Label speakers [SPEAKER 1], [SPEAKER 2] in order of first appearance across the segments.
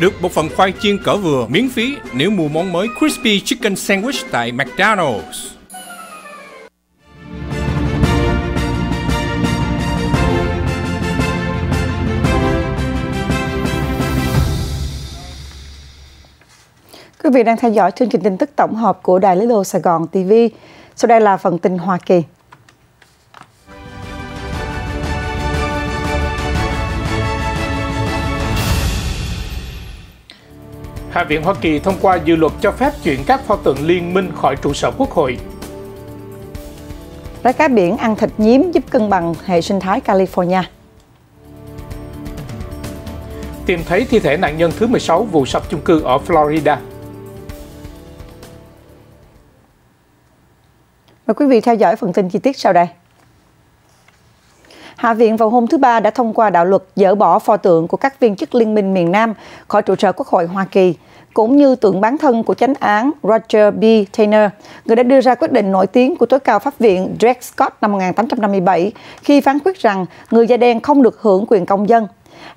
[SPEAKER 1] được một phần khoai chiên cỡ vừa miễn phí nếu mua món mới Crispy Chicken Sandwich tại McDonald's.
[SPEAKER 2] Quý vị đang theo dõi chương trình tin tức tổng hợp của Đài Lý Đô Sài Gòn TV. Sau đây là phần tin Hoa Kỳ.
[SPEAKER 3] Hạ viện Hoa Kỳ thông qua dự luật cho phép chuyển các pho tượng liên minh khỏi trụ sở quốc hội.
[SPEAKER 2] Trái cá biển ăn thịt nhím giúp cân bằng hệ sinh thái California.
[SPEAKER 3] Tìm thấy thi thể nạn nhân thứ 16 vụ sập chung cư ở Florida.
[SPEAKER 2] Mời quý vị theo dõi phần tin chi tiết sau đây. Hạ viện vào hôm thứ Ba đã thông qua đạo luật dỡ bỏ pho tượng của các viên chức Liên minh miền Nam khỏi trụ sở Quốc hội Hoa Kỳ cũng như tượng bán thân của chánh án Roger B. Taylor, người đã đưa ra quyết định nổi tiếng của tối cao pháp viện Dred Scott năm 1857 khi phán quyết rằng người da đen không được hưởng quyền công dân.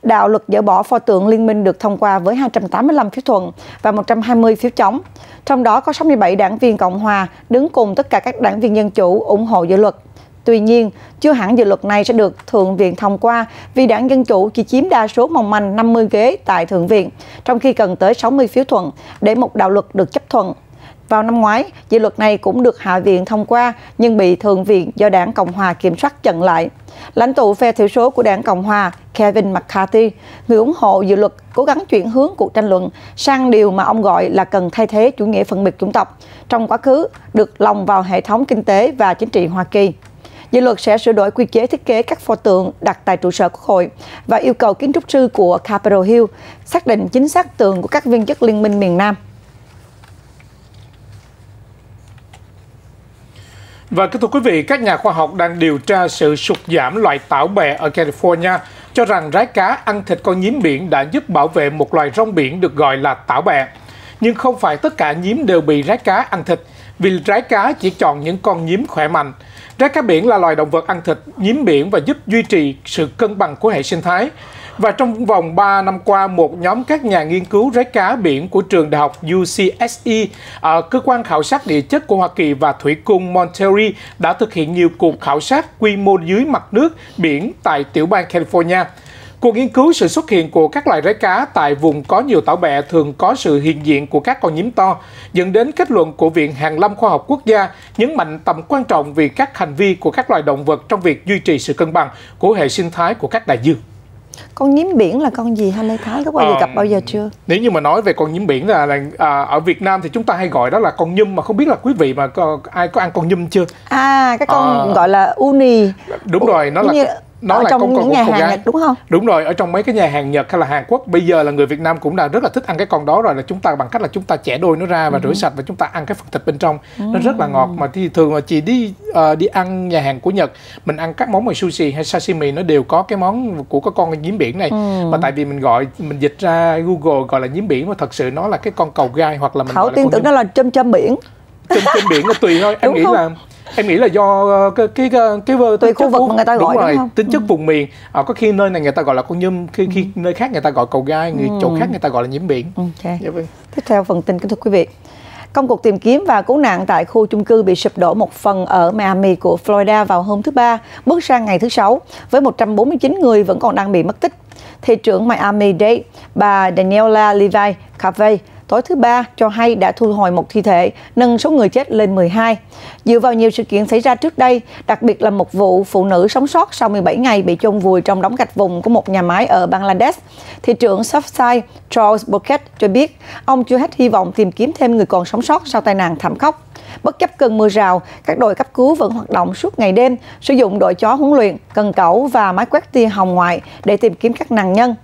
[SPEAKER 2] Đạo luật dỡ bỏ pho tượng liên minh được thông qua với 285 phiếu thuận và 120 phiếu chống. Trong đó có 67 đảng viên Cộng hòa đứng cùng tất cả các đảng viên Dân chủ ủng hộ dự luật. Tuy nhiên, chưa hẳn dự luật này sẽ được Thượng viện thông qua vì đảng Dân Chủ chỉ chiếm đa số mong manh 50 ghế tại Thượng viện, trong khi cần tới 60 phiếu thuận để một đạo luật được chấp thuận. Vào năm ngoái, dự luật này cũng được Hạ viện thông qua nhưng bị Thượng viện do đảng Cộng Hòa kiểm soát chặn lại. Lãnh tụ phe thiểu số của đảng Cộng Hòa Kevin McCarthy, người ủng hộ dự luật cố gắng chuyển hướng cuộc tranh luận sang điều mà ông gọi là cần thay thế chủ nghĩa phân biệt chủng tộc trong quá khứ được lòng vào hệ thống kinh tế và chính trị Hoa Kỳ. Dự luật sẽ sửa đổi quy chế thiết kế các pho tượng đặt tại trụ sở Quốc hội và yêu cầu kiến trúc sư của Capitol Hill xác định chính xác tượng của các viên chức liên minh miền Nam.
[SPEAKER 3] Và kính thưa quý vị, các nhà khoa học đang điều tra sự sụt giảm loài tảo bè ở California cho rằng rái cá ăn thịt con nhím biển đã giúp bảo vệ một loài rong biển được gọi là tảo bè. Nhưng không phải tất cả nhím đều bị rái cá ăn thịt, vì rái cá chỉ chọn những con nhím khỏe mạnh. Rác cá biển là loài động vật ăn thịt, nhiễm biển và giúp duy trì sự cân bằng của hệ sinh thái. Và trong vòng 3 năm qua, một nhóm các nhà nghiên cứu rái cá biển của trường đại học UCSE, ở ờ, cơ quan khảo sát địa chất của Hoa Kỳ và thủy cung Monterey đã thực hiện nhiều cuộc khảo sát quy mô dưới mặt nước biển tại tiểu bang California – Cuộc nghiên cứu sự xuất hiện của các loài rái cá tại vùng có nhiều tảo bẹ thường có sự hiện diện của các con nhím to, dẫn đến kết luận của Viện hàng lâm Khoa học Quốc gia nhấn mạnh tầm quan trọng vì các hành vi của các loài động vật trong việc duy trì sự cân bằng của hệ sinh thái của các đại dương.
[SPEAKER 2] Con nhím biển là con gì hả Lê Thái? Có bao giờ à, gặp ờ, bao giờ chưa?
[SPEAKER 3] Nếu như mà nói về con nhím biển là, là à, ở Việt Nam thì chúng ta hay gọi đó là con nhum mà không biết là quý vị mà có, ai có ăn con nhum chưa?
[SPEAKER 2] À, cái con à, gọi là uni.
[SPEAKER 3] Đúng rồi, nó là như nó ở là trong con những con nhà của hàng gái. Nhật đúng không? Đúng rồi, ở trong mấy cái nhà hàng Nhật hay là Hàn Quốc bây giờ là người Việt Nam cũng đã rất là thích ăn cái con đó rồi là chúng ta bằng cách là chúng ta chẻ đôi nó ra và ừ. rửa sạch và chúng ta ăn cái phần thịt bên trong ừ. nó rất là ừ. ngọt mà thì thường là chị đi uh, đi ăn nhà hàng của Nhật mình ăn các món mà sushi hay sashimi nó đều có cái món của cái con nhím biển này ừ. mà tại vì mình gọi mình dịch ra Google gọi là nhím biển mà thật sự nó là cái con cầu gai hoặc là mình Thảo tiên tưởng nó
[SPEAKER 2] là châm châm biển
[SPEAKER 3] châm châm biển là tùy thôi em nghĩ không? là em nghĩ là do ờ, cái cái cái, cái tùy khu vực mà người ta gọi đúng rồi, đúng tính chất ừ. vùng miền à, có khi nơi này người ta gọi là con nhum khi khi ừ. nơi khác người ta gọi cầu gai người ừ. chỗ khác người ta gọi là nhiễm biển
[SPEAKER 2] okay. Dạ vâng. tiếp theo phần tin kính thưa quý vị Công cuộc tìm kiếm và cứu nạn tại khu chung cư bị sụp đổ một phần ở Miami của Florida vào hôm thứ Ba, bước sang ngày thứ Sáu, với 149 người vẫn còn đang bị mất tích. Thị trưởng Miami-Dade, bà Daniela Levi Cavey tối thứ ba cho hay đã thu hồi một thi thể, nâng số người chết lên 12. Dựa vào nhiều sự kiện xảy ra trước đây, đặc biệt là một vụ phụ nữ sống sót sau 17 ngày bị chôn vùi trong đóng gạch vùng của một nhà máy ở Bangladesh, thị trưởng Softside Charles Burkett cho biết ông chưa hết hy vọng tìm kiếm thêm người còn sống sót sau tai nạn thảm khốc. Bất chấp cơn mưa rào, các đội cấp cứu vẫn hoạt động suốt ngày đêm, sử dụng đội chó huấn luyện, cần cẩu và máy quét tia hồng ngoại để tìm kiếm các nạn nhân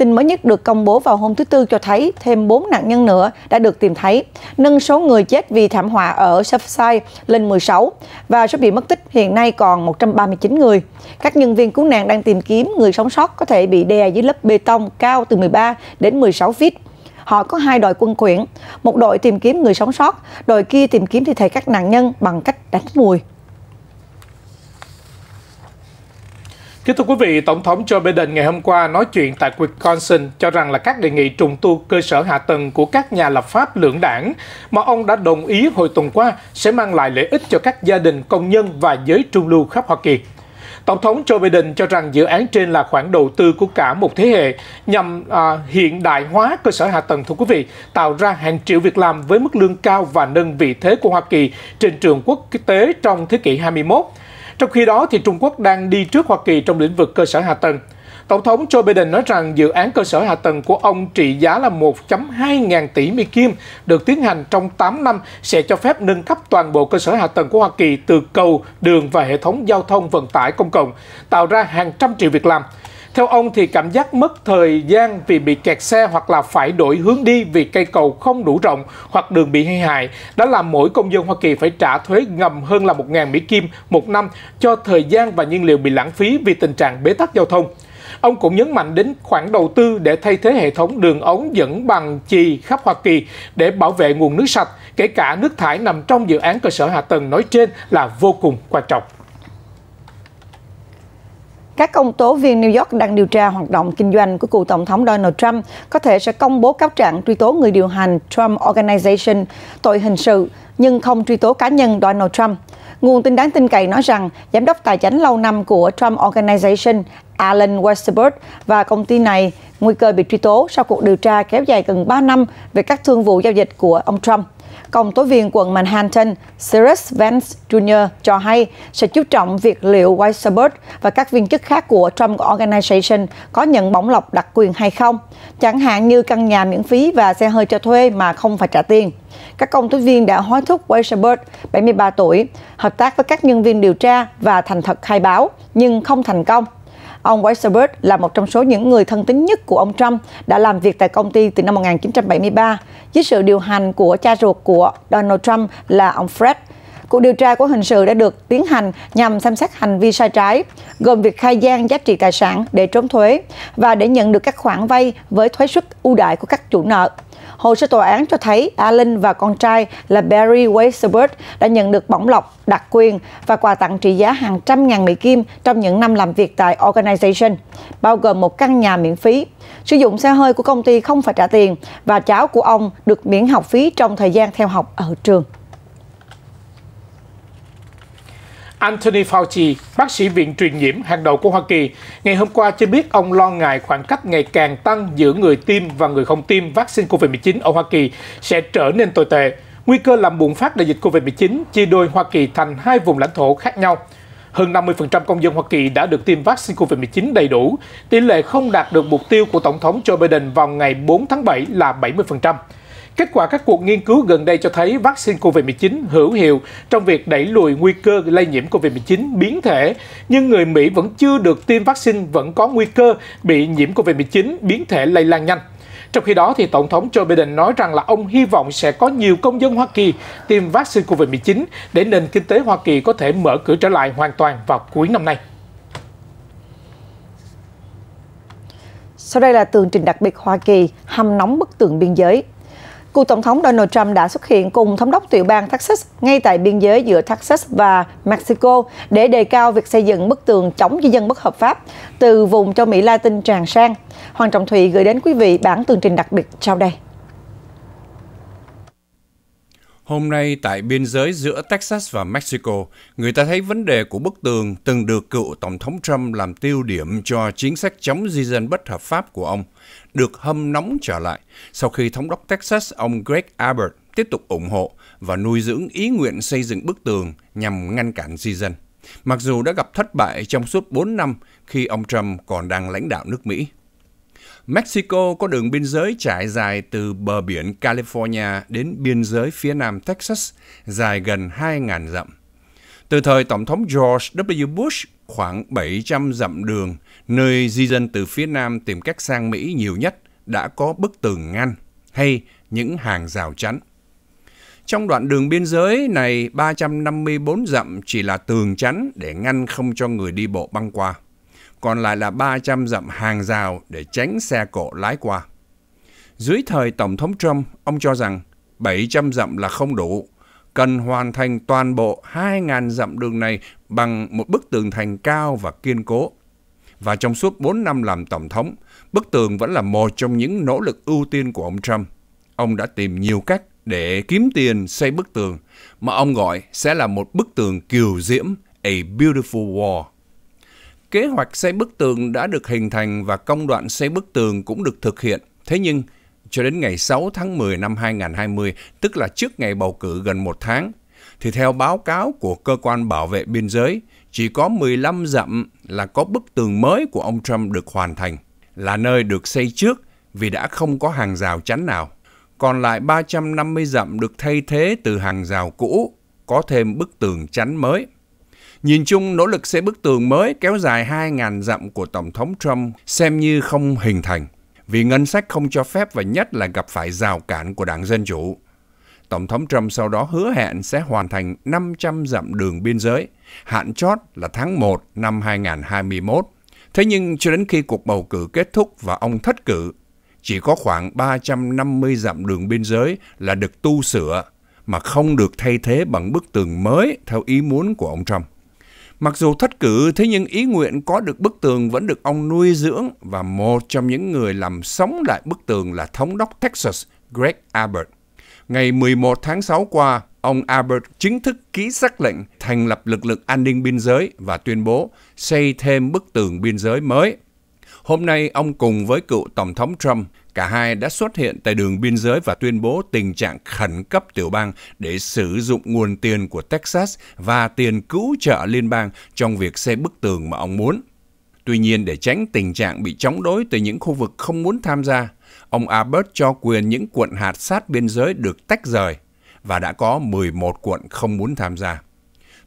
[SPEAKER 2] tin mới nhất được công bố vào hôm thứ Tư cho thấy thêm 4 nạn nhân nữa đã được tìm thấy, nâng số người chết vì thảm họa ở Surfside lên 16 và số bị mất tích hiện nay còn 139 người. Các nhân viên cứu nạn đang tìm kiếm người sống sót có thể bị đè dưới lớp bê tông cao từ 13 đến 16 feet. Họ có hai đội quân quyển, một đội tìm kiếm người sống sót, đội kia tìm kiếm thi thể các nạn nhân bằng cách đánh mùi.
[SPEAKER 3] Kính thưa quý vị, Tổng thống Joe Biden ngày hôm qua nói chuyện tại Wisconsin cho rằng là các đề nghị trùng tu cơ sở hạ tầng của các nhà lập pháp lưỡng đảng mà ông đã đồng ý hồi tuần qua sẽ mang lại lợi ích cho các gia đình công nhân và giới trung lưu khắp Hoa Kỳ. Tổng thống Joe Biden cho rằng dự án trên là khoản đầu tư của cả một thế hệ nhằm à, hiện đại hóa cơ sở hạ tầng thưa quý vị, tạo ra hàng triệu việc làm với mức lương cao và nâng vị thế của Hoa Kỳ trên trường quốc tế trong thế kỷ 21. Trong khi đó, thì Trung Quốc đang đi trước Hoa Kỳ trong lĩnh vực cơ sở hạ tầng. Tổng thống Joe Biden nói rằng dự án cơ sở hạ tầng của ông trị giá là 1.2 ngàn tỷ Mỹ Kim được tiến hành trong 8 năm sẽ cho phép nâng cấp toàn bộ cơ sở hạ tầng của Hoa Kỳ từ cầu, đường và hệ thống giao thông vận tải công cộng, tạo ra hàng trăm triệu việc làm. Theo ông thì cảm giác mất thời gian vì bị kẹt xe hoặc là phải đổi hướng đi vì cây cầu không đủ rộng hoặc đường bị hư hại đã làm mỗi công dân Hoa Kỳ phải trả thuế ngầm hơn là 1.000 Mỹ Kim một năm cho thời gian và nhiên liệu bị lãng phí vì tình trạng bế tắc giao thông. Ông cũng nhấn mạnh đến khoản đầu tư để thay thế hệ thống đường ống dẫn bằng chì khắp Hoa Kỳ để bảo vệ nguồn nước sạch, kể cả nước thải nằm trong dự án cơ sở hạ tầng nói trên là vô cùng quan trọng.
[SPEAKER 2] Các công tố viên New York đang điều tra hoạt động kinh doanh của cựu Tổng thống Donald Trump có thể sẽ công bố cáo trạng truy tố người điều hành Trump Organization tội hình sự nhưng không truy tố cá nhân Donald Trump. Nguồn tin đáng tin cậy nói rằng giám đốc tài chính lâu năm của Trump Organization Alan Westerberg và công ty này nguy cơ bị truy tố sau cuộc điều tra kéo dài gần 3 năm về các thương vụ giao dịch của ông Trump công tố viên quận Manhattan Cyrus Vance Jr. cho hay sẽ chú trọng việc liệu Weisberg và các viên chức khác của Trump Organization có nhận bổng lộc đặc quyền hay không, chẳng hạn như căn nhà miễn phí và xe hơi cho thuê mà không phải trả tiền. Các công tố viên đã hối thúc Weisberg, 73 tuổi, hợp tác với các nhân viên điều tra và thành thật khai báo, nhưng không thành công. Ông Weisberg là một trong số những người thân tín nhất của ông Trump, đã làm việc tại công ty từ năm 1973 dưới sự điều hành của cha ruột của Donald Trump là ông Fred. Cuộc điều tra của hình sự đã được tiến hành nhằm xem xét hành vi sai trái, gồm việc khai gian giá trị tài sản để trốn thuế và để nhận được các khoản vay với thuế suất ưu đại của các chủ nợ. Hồ sơ tòa án cho thấy Allen và con trai là Barry Weisberg đã nhận được bổng lộc, đặc quyền và quà tặng trị giá hàng trăm ngàn Mỹ Kim trong những năm làm việc tại Organization, bao gồm một căn nhà miễn phí. Sử dụng xe hơi của công ty không phải trả tiền và cháu của ông được miễn học phí trong thời gian theo học ở trường.
[SPEAKER 3] Anthony Fauci, bác sĩ viện truyền nhiễm hàng đầu của Hoa Kỳ, ngày hôm qua cho biết ông lo ngại khoảng cách ngày càng tăng giữa người tiêm và người không tiêm vaccine COVID-19 ở Hoa Kỳ sẽ trở nên tồi tệ. Nguy cơ làm bùng phát đại dịch COVID-19 chia đôi Hoa Kỳ thành hai vùng lãnh thổ khác nhau. Hơn 50% công dân Hoa Kỳ đã được tiêm vaccine COVID-19 đầy đủ, tỷ lệ không đạt được mục tiêu của Tổng thống Joe Biden vào ngày 4 tháng 7 là 70%. Kết quả các cuộc nghiên cứu gần đây cho thấy vaccine COVID-19 hữu hiệu trong việc đẩy lùi nguy cơ lây nhiễm COVID-19 biến thể, nhưng người Mỹ vẫn chưa được tiêm vaccine vẫn có nguy cơ bị nhiễm COVID-19 biến thể lây lan nhanh. Trong khi đó, thì Tổng thống Joe Biden nói rằng là ông hy vọng sẽ có nhiều công dân Hoa Kỳ tiêm vaccine COVID-19 để nền kinh tế Hoa Kỳ có thể mở cửa trở lại hoàn toàn vào cuối năm nay.
[SPEAKER 2] Sau đây là tường trình đặc biệt Hoa Kỳ, hầm nóng bức tường biên giới, Cựu Tổng thống Donald Trump đã xuất hiện cùng Thống đốc tiểu bang Texas ngay tại biên giới giữa Texas và Mexico để đề cao việc xây dựng bức tường chống di dân bất hợp pháp từ vùng châu Mỹ Latin tràn sang. Hoàng Trọng Thụy gửi đến quý vị bản tường trình đặc biệt sau đây.
[SPEAKER 1] Hôm nay tại biên giới giữa Texas và Mexico, người ta thấy vấn đề của bức tường từng được cựu Tổng thống Trump làm tiêu điểm cho chính sách chống di dân bất hợp pháp của ông, được hâm nóng trở lại sau khi Thống đốc Texas ông Greg Abbott tiếp tục ủng hộ và nuôi dưỡng ý nguyện xây dựng bức tường nhằm ngăn cản di dân, mặc dù đã gặp thất bại trong suốt 4 năm khi ông Trump còn đang lãnh đạo nước Mỹ. Mexico có đường biên giới trải dài từ bờ biển California đến biên giới phía nam Texas, dài gần 2.000 dặm. Từ thời Tổng thống George W. Bush, khoảng 700 dặm đường, nơi di dân từ phía Nam tìm cách sang Mỹ nhiều nhất, đã có bức tường ngăn hay những hàng rào chắn. Trong đoạn đường biên giới này, 354 dặm chỉ là tường chắn để ngăn không cho người đi bộ băng qua còn lại là 300 dặm hàng rào để tránh xe cộ lái qua. Dưới thời Tổng thống Trump, ông cho rằng 700 dặm là không đủ, cần hoàn thành toàn bộ 2.000 dặm đường này bằng một bức tường thành cao và kiên cố. Và trong suốt 4 năm làm Tổng thống, bức tường vẫn là một trong những nỗ lực ưu tiên của ông Trump. Ông đã tìm nhiều cách để kiếm tiền xây bức tường mà ông gọi sẽ là một bức tường kiều diễm, a beautiful wall. Kế hoạch xây bức tường đã được hình thành và công đoạn xây bức tường cũng được thực hiện. Thế nhưng, cho đến ngày 6 tháng 10 năm 2020, tức là trước ngày bầu cử gần một tháng, thì theo báo cáo của cơ quan bảo vệ biên giới, chỉ có 15 dặm là có bức tường mới của ông Trump được hoàn thành, là nơi được xây trước vì đã không có hàng rào chắn nào. Còn lại 350 dặm được thay thế từ hàng rào cũ, có thêm bức tường chắn mới. Nhìn chung, nỗ lực xây bức tường mới kéo dài 2.000 dặm của Tổng thống Trump xem như không hình thành, vì ngân sách không cho phép và nhất là gặp phải rào cản của đảng Dân Chủ. Tổng thống Trump sau đó hứa hẹn sẽ hoàn thành 500 dặm đường biên giới, hạn chót là tháng 1 năm 2021. Thế nhưng cho đến khi cuộc bầu cử kết thúc và ông thất cử, chỉ có khoảng 350 dặm đường biên giới là được tu sửa mà không được thay thế bằng bức tường mới theo ý muốn của ông Trump. Mặc dù thất cử, thế nhưng ý nguyện có được bức tường vẫn được ông nuôi dưỡng và một trong những người làm sống lại bức tường là thống đốc Texas Greg Abbott. Ngày 11 tháng 6 qua, ông Abbott chính thức ký sắc lệnh thành lập lực lượng an ninh biên giới và tuyên bố xây thêm bức tường biên giới mới Hôm nay, ông cùng với cựu Tổng thống Trump, cả hai đã xuất hiện tại đường biên giới và tuyên bố tình trạng khẩn cấp tiểu bang để sử dụng nguồn tiền của Texas và tiền cứu trợ liên bang trong việc xây bức tường mà ông muốn. Tuy nhiên, để tránh tình trạng bị chống đối từ những khu vực không muốn tham gia, ông Abbott cho quyền những quận hạt sát biên giới được tách rời và đã có 11 quận không muốn tham gia.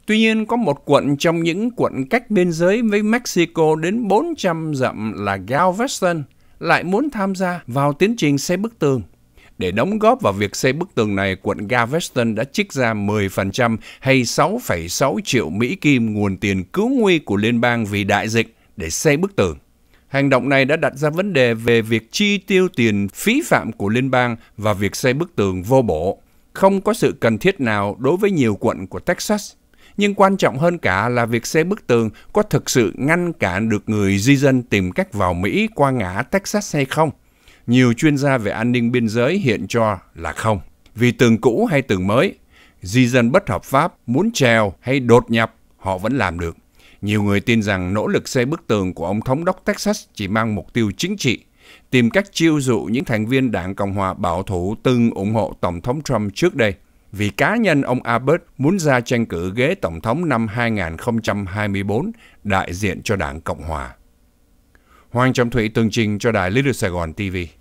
[SPEAKER 1] Tuy nhiên, có một quận trong những quận cách biên giới với Mexico đến 400 dặm là Galveston lại muốn tham gia vào tiến trình xây bức tường. Để đóng góp vào việc xây bức tường này, quận Galveston đã trích ra 10% hay 6,6 triệu Mỹ Kim nguồn tiền cứu nguy của liên bang vì đại dịch để xây bức tường. Hành động này đã đặt ra vấn đề về việc chi tiêu tiền phí phạm của liên bang và việc xây bức tường vô bổ. Không có sự cần thiết nào đối với nhiều quận của Texas nhưng quan trọng hơn cả là việc xây bức tường có thực sự ngăn cản được người di dân tìm cách vào Mỹ qua ngã Texas hay không. Nhiều chuyên gia về an ninh biên giới hiện cho là không. Vì tường cũ hay tường mới, di dân bất hợp pháp muốn trèo hay đột nhập họ vẫn làm được. Nhiều người tin rằng nỗ lực xây bức tường của ông thống đốc Texas chỉ mang mục tiêu chính trị, tìm cách chiêu dụ những thành viên đảng Cộng hòa bảo thủ từng ủng hộ Tổng thống Trump trước đây vì cá nhân ông Abbott muốn ra tranh cử ghế Tổng thống năm 2024 đại diện cho Đảng Cộng Hòa. Hoàng Trọng Thụy tường trình cho đài Little Sài Gòn TV.